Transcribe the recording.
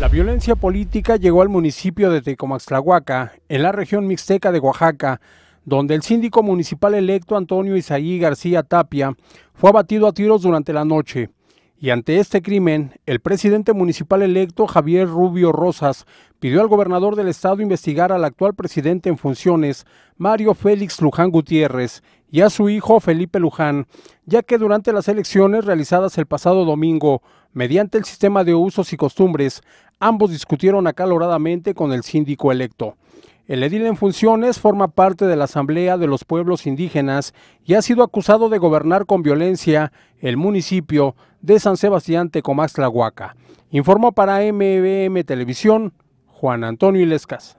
La violencia política llegó al municipio de Tecomaxtlahuaca, en la región mixteca de Oaxaca, donde el síndico municipal electo Antonio Isaí García Tapia fue abatido a tiros durante la noche. Y ante este crimen, el presidente municipal electo Javier Rubio Rosas pidió al gobernador del estado investigar al actual presidente en funciones, Mario Félix Luján Gutiérrez, y a su hijo Felipe Luján, ya que durante las elecciones realizadas el pasado domingo, mediante el sistema de usos y costumbres, Ambos discutieron acaloradamente con el síndico electo. El edil en funciones forma parte de la Asamblea de los Pueblos Indígenas y ha sido acusado de gobernar con violencia el municipio de San Sebastián Huaca. Informó para MBM Televisión Juan Antonio Ilescas.